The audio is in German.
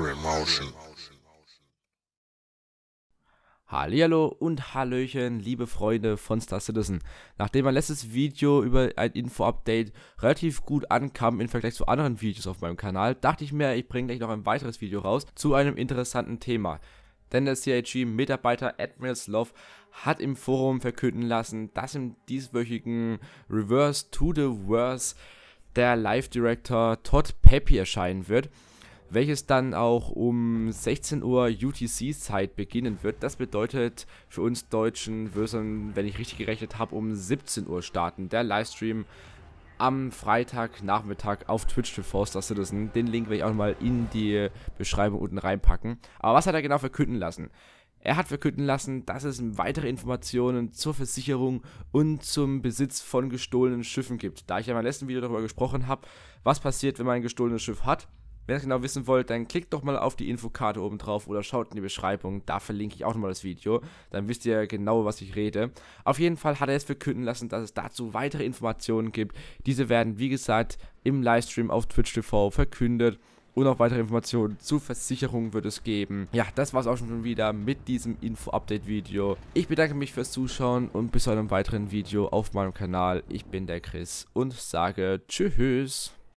Future Emotion. Hallihallo und Hallöchen, liebe Freunde von Star Citizen. Nachdem mein letztes Video über ein Info-Update relativ gut ankam im Vergleich zu anderen Videos auf meinem Kanal, dachte ich mir, ich bringe gleich noch ein weiteres Video raus zu einem interessanten Thema. Denn der CIG-Mitarbeiter Admiral Love hat im Forum verkünden lassen, dass im dieswöchigen Reverse to the Worse der Live Director Todd Peppy erscheinen wird welches dann auch um 16 Uhr UTC-Zeit beginnen wird. Das bedeutet für uns Deutschen, wird wenn ich richtig gerechnet habe, um 17 Uhr starten. Der Livestream am Freitagnachmittag auf Twitch für Forster Citizen. Den Link werde ich auch mal in die Beschreibung unten reinpacken. Aber was hat er genau verkünden lassen? Er hat verkünden lassen, dass es weitere Informationen zur Versicherung und zum Besitz von gestohlenen Schiffen gibt. Da ich ja in meinem letzten Video darüber gesprochen habe, was passiert, wenn man ein gestohlenes Schiff hat, wenn ihr es genau wissen wollt, dann klickt doch mal auf die Infokarte oben drauf oder schaut in die Beschreibung. Da verlinke ich auch nochmal das Video. Dann wisst ihr genau, was ich rede. Auf jeden Fall hat er es verkünden lassen, dass es dazu weitere Informationen gibt. Diese werden, wie gesagt, im Livestream auf Twitch TV verkündet. Und auch weitere Informationen zu Versicherungen wird es geben. Ja, das war es auch schon wieder mit diesem Info-Update-Video. Ich bedanke mich fürs Zuschauen und bis zu einem weiteren Video auf meinem Kanal. Ich bin der Chris und sage Tschüss.